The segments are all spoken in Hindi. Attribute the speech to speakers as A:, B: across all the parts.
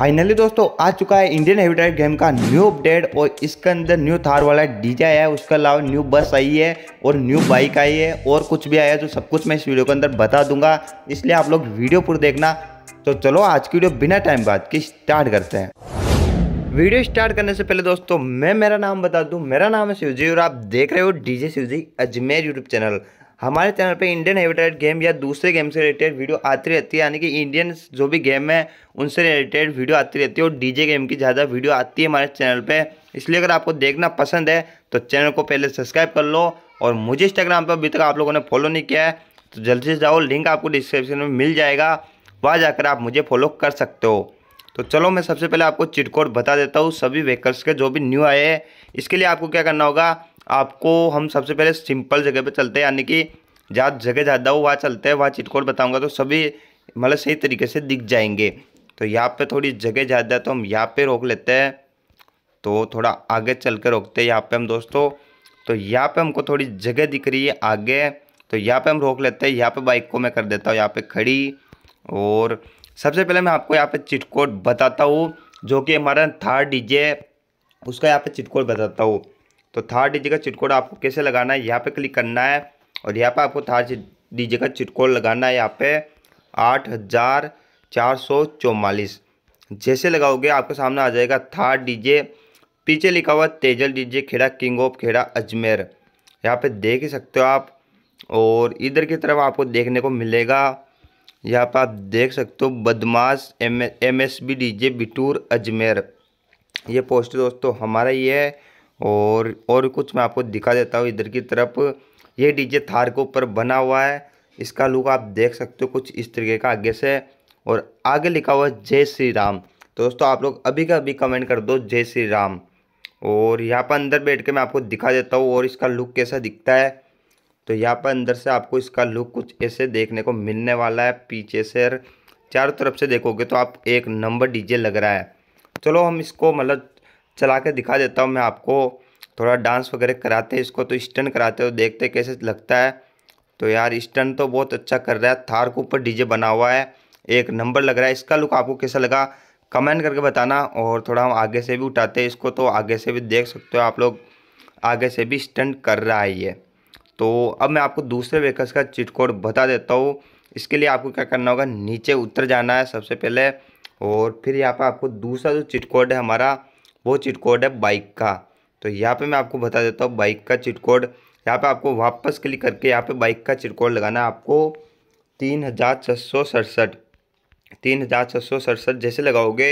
A: फाइनली दोस्तों आ चुका है इंडियन हैबिटेट गेम का न्यू अपडेट और इसके अंदर न्यू थार वाला डीजे आया है उसके अलावा न्यू बस आई है और न्यू बाइक आई है और कुछ भी आया है जो सब कुछ मैं इस वीडियो के अंदर बता दूंगा इसलिए आप लोग वीडियो पूरा देखना तो चलो आज की वीडियो बिना टाइम बाद के स्टार्ट करते हैं वीडियो स्टार्ट करने से पहले दोस्तों मैं मेरा नाम बता दूँ मेरा नाम है शिवजी और आप देख रहे हो D Shivji Ajmer YouTube channel हमारे चैनल पे इंडियन हेविटेड गेम या दूसरे गेम से रिलेटेड वीडियो आती रहती है यानी कि इंडियन जो भी गेम है उनसे रिलेटेड वीडियो आती रहती है और डीजे गेम की ज़्यादा वीडियो आती है हमारे चैनल पे इसलिए अगर आपको देखना पसंद है तो चैनल को पहले सब्सक्राइब कर लो और मुझे इंस्टाग्राम पर अभी तक आप लोगों ने फॉलो नहीं किया है तो जल्दी से जाओ लिंक आपको डिस्क्रिप्शन में मिल जाएगा वहाँ जाकर आप मुझे फॉलो कर सकते हो तो चलो मैं सबसे पहले आपको चिटकोड बता देता हूँ सभी व्हीकल्स के जो भी न्यू आए हैं इसके लिए आपको क्या करना होगा आपको हम सबसे पहले सिंपल जगह पे चलते हैं यानी कि जहाँ जगह ज़्यादा हो वहाँ चलते हैं वहाँ चिटकोट बताऊँगा तो सभी मतलब सही तरीके से दिख जाएंगे तो यहाँ पे थोड़ी जगह ज़्यादा है तो हम यहाँ पे रोक लेते हैं तो थोड़ा आगे चल कर रोकते हैं यहाँ पे हम दोस्तों तो यहाँ पे हमको थोड़ी जगह दिख रही है आगे तो यहाँ पे हम रोक लेते हैं यहाँ पे बाइक को मैं कर देता हूँ यहाँ पे खड़ी और सबसे पहले मैं आपको यहाँ पे चिटकोट बताता हूँ जो कि हमारा था डीजे उसका यहाँ पे चिटकोट बताता हूँ तो थर्ड डीजे का चिटकोड आपको कैसे लगाना है यहाँ पे क्लिक करना है और यहाँ पे आपको थर्ड डीजे का चिटकोड लगाना है यहाँ पे आठ हज़ार चार सौ चौवालीस जैसे लगाओगे आपके सामने आ जाएगा थर्ड डीजे पीछे लिखा हुआ Tejal DJ Kheda king of Kheda Ajmer यहाँ पे देख ही सकते हो आप और इधर की तरफ आपको देखने को मिलेगा यहाँ पर आप देख सकते हो बदमाश M M S B D J Bitur Ajmer ये पोस्टर दोस्तों हमारा ये है और और कुछ मैं आपको दिखा देता हूँ इधर की तरफ ये डीजे थार के ऊपर बना हुआ है इसका लुक आप देख सकते हो कुछ इस तरीके का आगे से और आगे लिखा हुआ है जय श्री राम तो दोस्तों आप लोग अभी का अभी कमेंट कर दो जय श्री राम और यहाँ पर अंदर बैठ के मैं आपको दिखा देता हूँ और इसका लुक कैसा दिखता है तो यहाँ पर अंदर से आपको इसका लुक कुछ ऐसे देखने को मिलने वाला है पीछे से चारों तरफ से देखोगे तो आप एक नंबर डीजे लग रहा है चलो हम इसको मतलब चला के दिखा देता हूँ मैं आपको थोड़ा डांस वगैरह कराते हैं इसको तो स्टन कराते हो देखते कैसे लगता है तो यार स्टन तो बहुत अच्छा कर रहा है थार के ऊपर डीजे बना हुआ है एक नंबर लग रहा है इसका लुक आपको कैसा लगा कमेंट करके बताना और थोड़ा हम आगे से भी उठाते हैं इसको तो आगे से भी देख सकते हो आप लोग आगे से भी स्टंट कर रहा है ये तो अब मैं आपको दूसरे वेकर्स का चिट कोड बता देता हूँ इसके लिए आपको क्या करना होगा नीचे उतर जाना है सबसे पहले और फिर यहाँ पर आपको दूसरा जो चिट कोड है हमारा वो चिट कोड है बाइक का तो यहाँ पे मैं आपको बता देता हूँ बाइक का चिट कोड यहाँ पे आपको वापस क्लिक करके यहाँ पे बाइक का चिट कोड लगाना आपको तीन हज़ार छः सौ सड़सठ तीन हज़ार छः सौ सड़सठ जैसे लगाओगे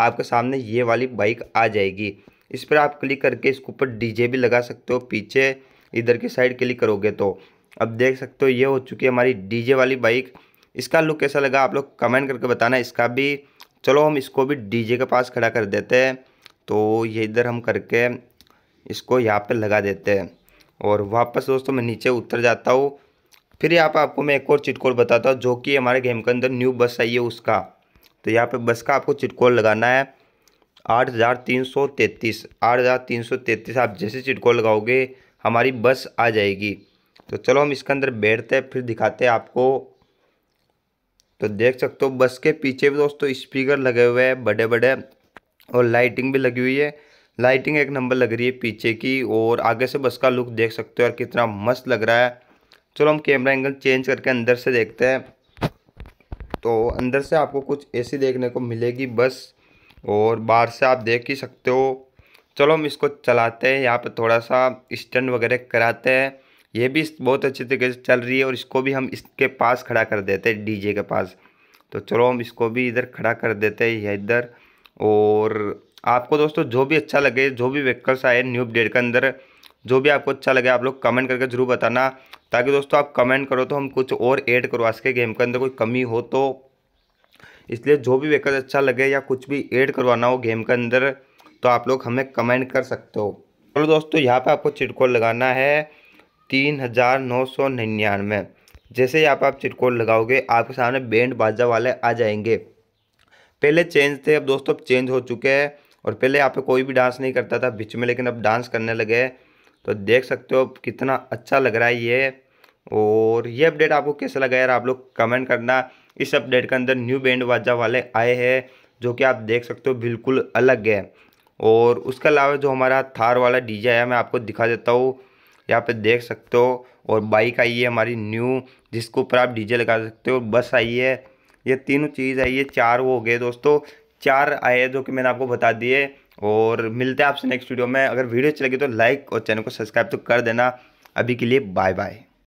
A: आपके सामने ये वाली बाइक आ जाएगी इस पर आप क्लिक करके इसके ऊपर डीजे भी लगा सकते हो पीछे इधर की साइड क्लिक करोगे तो अब देख सकते हो ये हो चुकी है हमारी डीजे वाली बाइक इसका लुक कैसा लगा आप लोग कमेंट करके बताना इसका भी चलो हम इसको भी डीजे के पास खड़ा कर देते हैं तो ये इधर हम करके इसको यहाँ पे लगा देते हैं और वापस दोस्तों मैं नीचे उतर जाता हूँ फिर यहाँ पर आपको मैं एक और चिटकोल बताता हूँ जो कि हमारे गेम के अंदर न्यू बस आई है उसका तो यहाँ पे बस का आपको चिटकोल लगाना है आठ हज़ार तीन सौ तैंतीस आठ हज़ार तीन सौ तैंतीस आप जैसे चिटकोल लगाओगे हमारी बस आ जाएगी तो चलो हम इसके अंदर बैठते हैं फिर दिखाते हैं आपको तो देख सकते हो बस के पीछे भी दोस्तों स्पीकर लगे हुए हैं बड़े बड़े और लाइटिंग भी लगी हुई है लाइटिंग एक नंबर लग रही है पीछे की और आगे से बस का लुक देख सकते हो और कितना मस्त लग रहा है चलो हम कैमरा एंगल चेंज करके अंदर से देखते हैं तो अंदर से आपको कुछ ऐसी देखने को मिलेगी बस और बाहर से आप देख ही सकते हो चलो हम इसको चलाते हैं यहाँ पर थोड़ा सा स्टैंड वगैरह कराते हैं ये भी बहुत अच्छे तरीके से चल रही है और इसको भी हम इसके पास खड़ा कर देते हैं डीजे के पास तो चलो हम इसको भी इधर खड़ा कर देते हैं इधर और आपको दोस्तों जो भी अच्छा लगे जो भी व्हीकल्स आए न्यू अपडेट के अंदर जो भी आपको अच्छा लगे आप लोग कमेंट करके जरूर बताना ताकि दोस्तों आप कमेंट करो तो हम कुछ और ऐड करवा सके गेम के अंदर कोई कमी हो तो इसलिए जो भी व्हीकल अच्छा लगे या कुछ भी ऐड करवाना हो गेम के अंदर तो आप लोग हमें कमेंट कर सकते हो चलो दोस्तों यहाँ पे आपको चिटकोड लगाना है तीन हज़ार नौ सौ निन्यानवे जैसे यहाँ पर आप चिटकोड लगाओगे आपके सामने बैंड बाजा वाले आ जाएंगे पहले चेंज थे अब दोस्तों अब चेंज हो चुके हैं और पहले यहाँ पे कोई भी डांस नहीं करता था बीच में लेकिन अब डांस करने लगे तो देख सकते हो कितना अच्छा लग रहा है ये और ये अपडेट आपको कैसा लगा यार आप लोग कमेंट करना इस अपडेट के अंदर न्यू बैंड वाजा वाले आए हैं जो कि आप देख सकते हो बिल्कुल अलग है और उसके अलावा जो हमारा थार वाला डीजे है मैं आपको दिखा देता हूँ यहाँ पे देख सकते हो और बाइक आई है हमारी न्यू जिसके ऊपर आप डीजे लगा सकते हो बस आई है ये तीनों चीज़ है ये चार वो हो गए दोस्तों चार आए जो कि मैंने आपको बता दिए और मिलते हैं आपसे नेक्स्ट वीडियो में अगर वीडियो अच्छी लगी तो लाइक और चैनल को सब्सक्राइब तो कर देना अभी के लिए बाय बाय